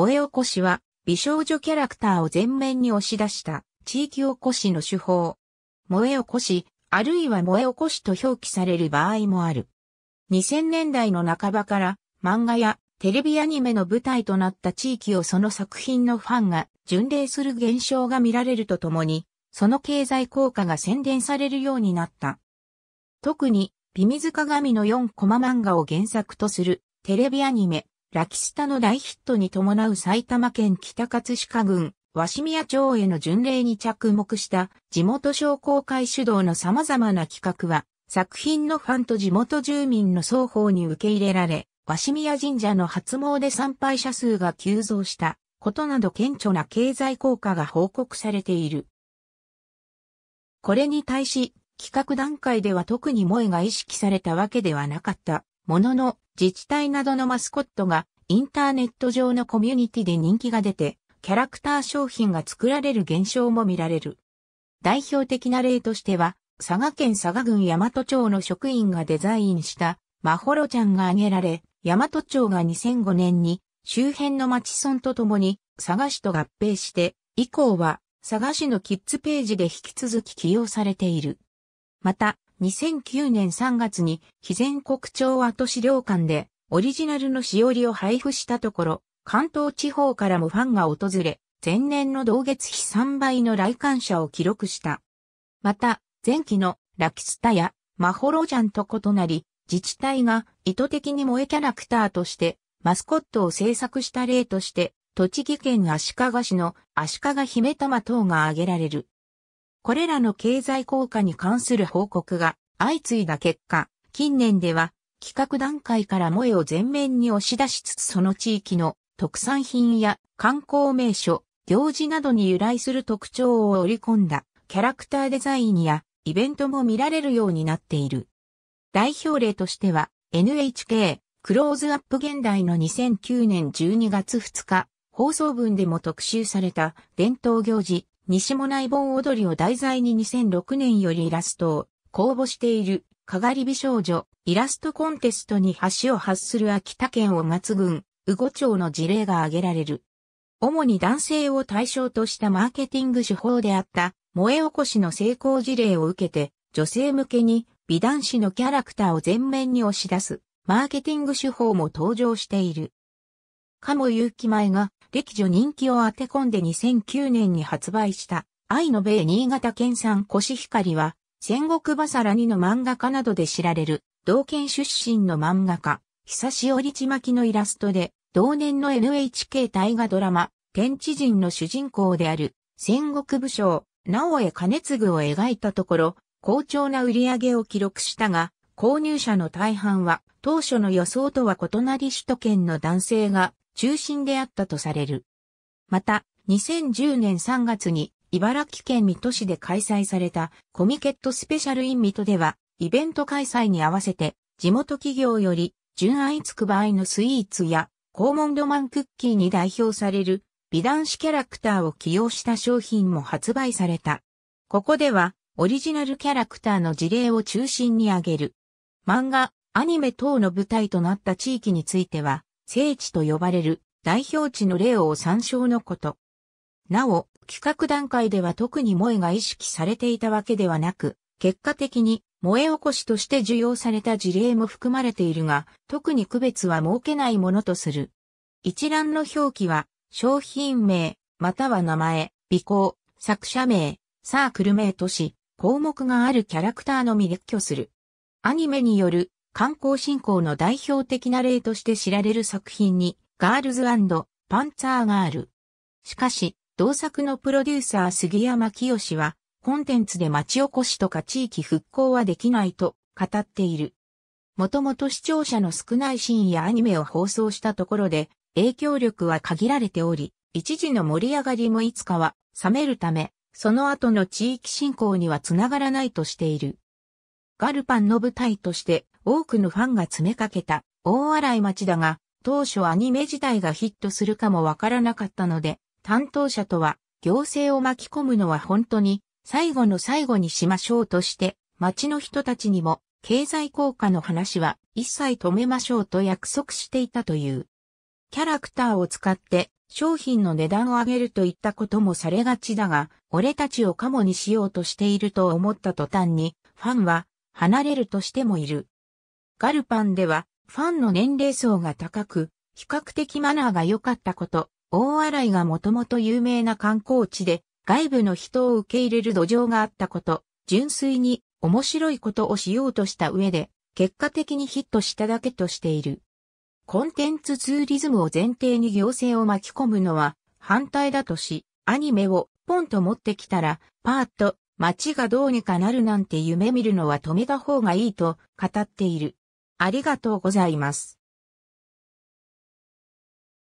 萌え起こしは美少女キャラクターを前面に押し出した地域おこしの手法。萌え起こし、あるいは萌え起こしと表記される場合もある。2000年代の半ばから漫画やテレビアニメの舞台となった地域をその作品のファンが巡礼する現象が見られるとともに、その経済効果が宣伝されるようになった。特に、ビミズ鏡の4コマ漫画を原作とするテレビアニメ、ラキスタの大ヒットに伴う埼玉県北葛飾郡、鷲宮町への巡礼に着目した地元商工会主導の様々な企画は、作品のファンと地元住民の双方に受け入れられ、鷲宮神社の初詣参拝者数が急増したことなど顕著な経済効果が報告されている。これに対し、企画段階では特に萌えが意識されたわけではなかった。ものの、自治体などのマスコットがインターネット上のコミュニティで人気が出て、キャラクター商品が作られる現象も見られる。代表的な例としては、佐賀県佐賀郡大和町の職員がデザインしたまほろちゃんが挙げられ、大和町が2005年に周辺の町村とともに佐賀市と合併して、以降は佐賀市のキッズページで引き続き起用されている。また、2009年3月に、肥前国庁跡資料館で、オリジナルのしおりを配布したところ、関東地方からもファンが訪れ、前年の同月比3倍の来館者を記録した。また、前期のラキスタやマホロジャンと異なり、自治体が意図的に萌えキャラクターとしてマスコットを制作した例として、栃木県足利市の足利姫玉等が挙げられる。これらの経済効果に関する報告が相次いだ結果、近年では企画段階から萌えを前面に押し出しつつその地域の特産品や観光名所、行事などに由来する特徴を織り込んだキャラクターデザインやイベントも見られるようになっている。代表例としては NHK クローズアップ現代の2009年12月2日放送分でも特集された伝統行事西もない盆踊りを題材に2006年よりイラストを公募している、かがり美少女、イラストコンテストに橋を発する秋田県を松郡、宇後町の事例が挙げられる。主に男性を対象としたマーケティング手法であった、萌え起こしの成功事例を受けて、女性向けに美男子のキャラクターを前面に押し出す、マーケティング手法も登場している。かもゆうきまえが、歴女人気を当て込んで2009年に発売した、愛の米新潟県産コシヒカリは、戦国バサラ2の漫画家などで知られる、同県出身の漫画家、久しおりちまきのイラストで、同年の NHK 大河ドラマ、天地人の主人公である、戦国武将、直江兼次を描いたところ、好調な売り上げを記録したが、購入者の大半は、当初の予想とは異なり首都圏の男性が中心であったとされる。また、2010年3月に茨城県水戸市で開催されたコミケットスペシャルイン水戸では、イベント開催に合わせて、地元企業より、純愛つく場合のスイーツや、コーモンドマンクッキーに代表される、美男子キャラクターを起用した商品も発売された。ここでは、オリジナルキャラクターの事例を中心に挙げる。漫画、アニメ等の舞台となった地域については、聖地と呼ばれる代表地の例を参照のこと。なお、企画段階では特に萌えが意識されていたわけではなく、結果的に萌え起こしとして受容された事例も含まれているが、特に区別は設けないものとする。一覧の表記は、商品名、または名前、美行、作者名、サークル名とし、項目があるキャラクターのみ列挙する。アニメによる観光振興の代表的な例として知られる作品に、ガールズパンツァーガール。しかし、同作のプロデューサー杉山清は、コンテンツで町おこしとか地域復興はできないと語っている。もともと視聴者の少ないシーンやアニメを放送したところで、影響力は限られており、一時の盛り上がりもいつかは冷めるため、その後の地域振興にはつながらないとしている。ガルパンの舞台として多くのファンが詰めかけた大洗町だが、当初アニメ自体がヒットするかもわからなかったので、担当者とは行政を巻き込むのは本当に最後の最後にしましょうとして、町の人たちにも経済効果の話は一切止めましょうと約束していたという。キャラクターを使って商品の値段を上げるといったこともされがちだが、俺たちをカモにしようとしていると思った途端に、ファンは離れるとしてもいる。ガルパンでは、ファンの年齢層が高く、比較的マナーが良かったこと、大洗がもともと有名な観光地で、外部の人を受け入れる土壌があったこと、純粋に面白いことをしようとした上で、結果的にヒットしただけとしている。コンテンツツーリズムを前提に行政を巻き込むのは反対だとし、アニメをポンと持ってきたら、パーッと街がどうにかなるなんて夢見るのは止めた方がいいと語っている。ありがとうございます。